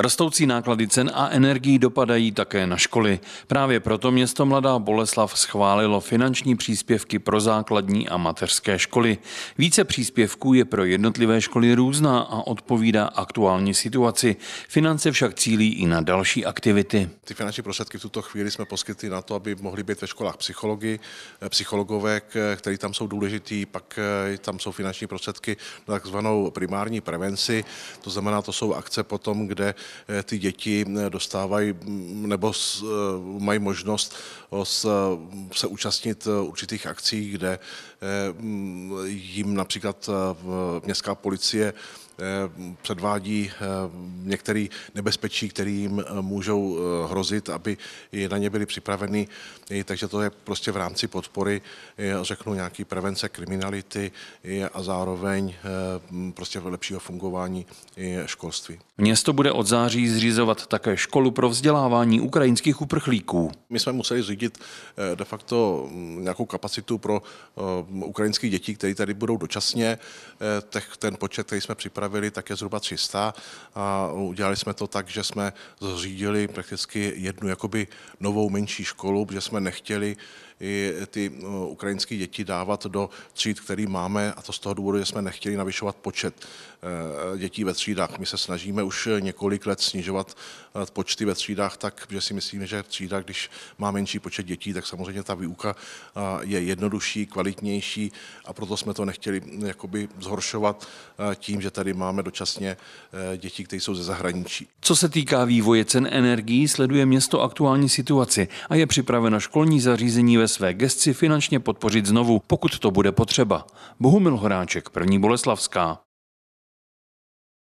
Rostoucí náklady cen a energií dopadají také na školy. Právě proto město Mladá Boleslav schválilo finanční příspěvky pro základní a mateřské školy. Více příspěvků je pro jednotlivé školy různá a odpovídá aktuální situaci. Finance však cílí i na další aktivity. Ty finanční prostředky v tuto chvíli jsme poskytli na to, aby mohli být ve školách psychologi, eh, psychologové, eh, kteří tam jsou důležitý, pak eh, tam jsou finanční prostředky na takzvanou primární prevenci, to znamená, to jsou akce potom, kde Eh, ty děti eh, dostávají mm, nebo eh, mají možnost se účastnit určitých akcí, kde mm, jim například městská policie Eh, předvádí eh, některé nebezpečí, kterým eh, můžou hrozit, aby na ně byli připraveni. Takže to je prostě v rámci podpory, řeknu, nějaký prevence kriminality a zároveň prostě lepšího fungování školství. Město bude od září zřizovat také školu pro vzdělávání ukrajinských uprchlíků. My jsme museli zřídit de facto mm, nějakou kapacitu pro ukrajinské děti, které tady budou dočasně. Ten počet, který jsme připravili, připravili, tak je zhruba 300. A udělali jsme to tak, že jsme zřídili prakticky jednu jakoby novou menší školu, protože jsme nechtěli i ty eh, ukrajinské děti dávat do tříd, který máme, a to z toho důvodu, že jsme nechtěli navyšovat počet eh, dětí ve třídách. My se snažíme už několik let snižovat eh, počty ve třídách tak, že si myslíme, že třída, když má menší počet dětí, tak samozřejmě ta výuka je jednodušší, kvalitnější a proto jsme to nechtěli jakoby zhoršovat tím, že tady máme dočasně eh, děti, které jsou ze zahraničí. Co se týká vývoje cen energií, sleduje město aktuální situaci a je připraveno školní zařízení ve své gesci finančně podpořit znovu, pokud to bude potřeba. Bohumil Horáček, první Boleslavská.